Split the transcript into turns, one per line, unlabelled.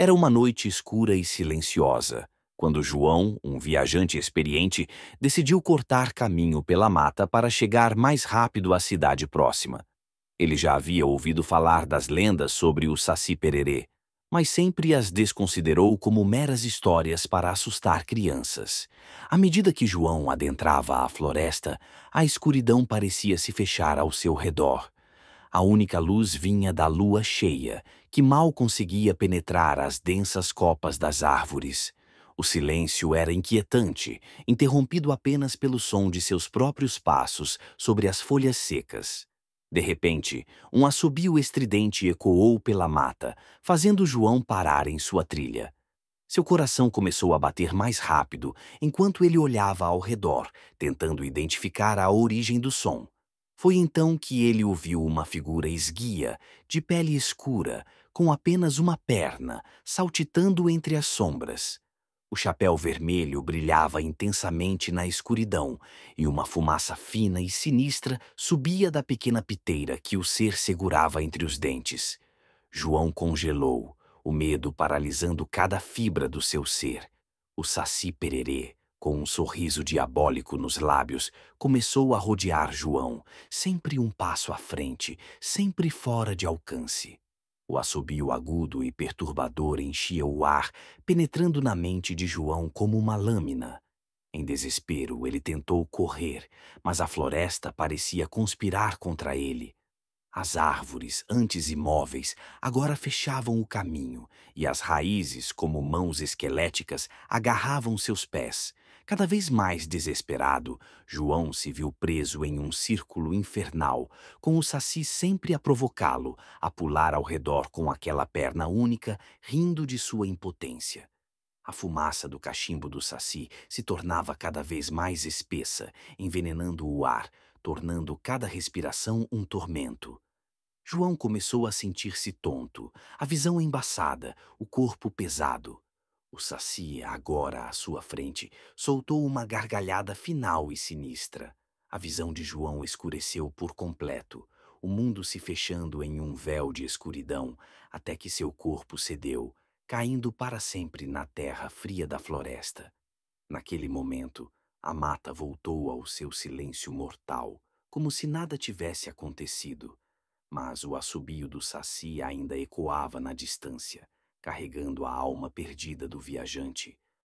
Era uma noite escura e silenciosa, quando João, um viajante experiente, decidiu cortar caminho pela mata para chegar mais rápido à cidade próxima. Ele já havia ouvido falar das lendas sobre o Saci Pererê, mas sempre as desconsiderou como meras histórias para assustar crianças. À medida que João adentrava a floresta, a escuridão parecia se fechar ao seu redor, a única luz vinha da lua cheia, que mal conseguia penetrar as densas copas das árvores. O silêncio era inquietante, interrompido apenas pelo som de seus próprios passos sobre as folhas secas. De repente, um assobio estridente ecoou pela mata, fazendo João parar em sua trilha. Seu coração começou a bater mais rápido enquanto ele olhava ao redor, tentando identificar a origem do som. Foi então que ele ouviu uma figura esguia, de pele escura, com apenas uma perna, saltitando entre as sombras. O chapéu vermelho brilhava intensamente na escuridão e uma fumaça fina e sinistra subia da pequena piteira que o ser segurava entre os dentes. João congelou, o medo paralisando cada fibra do seu ser. O saci pererê, com um sorriso diabólico nos lábios, começou a rodear João, sempre um passo à frente, sempre fora de alcance. O assobio agudo e perturbador enchia o ar, penetrando na mente de João como uma lâmina. Em desespero, ele tentou correr, mas a floresta parecia conspirar contra ele. As árvores, antes imóveis, agora fechavam o caminho, e as raízes, como mãos esqueléticas, agarravam seus pés. Cada vez mais desesperado, João se viu preso em um círculo infernal, com o Saci sempre a provocá-lo, a pular ao redor com aquela perna única, rindo de sua impotência. A fumaça do cachimbo do Saci se tornava cada vez mais espessa, envenenando o ar, tornando cada respiração um tormento. João começou a sentir-se tonto, a visão embaçada, o corpo pesado. O Saci, agora à sua frente, soltou uma gargalhada final e sinistra. A visão de João escureceu por completo, o mundo se fechando em um véu de escuridão, até que seu corpo cedeu, caindo para sempre na terra fria da floresta. Naquele momento, a mata voltou ao seu silêncio mortal, como se nada tivesse acontecido. Mas o assobio do saci ainda ecoava na distância carregando a alma perdida do viajante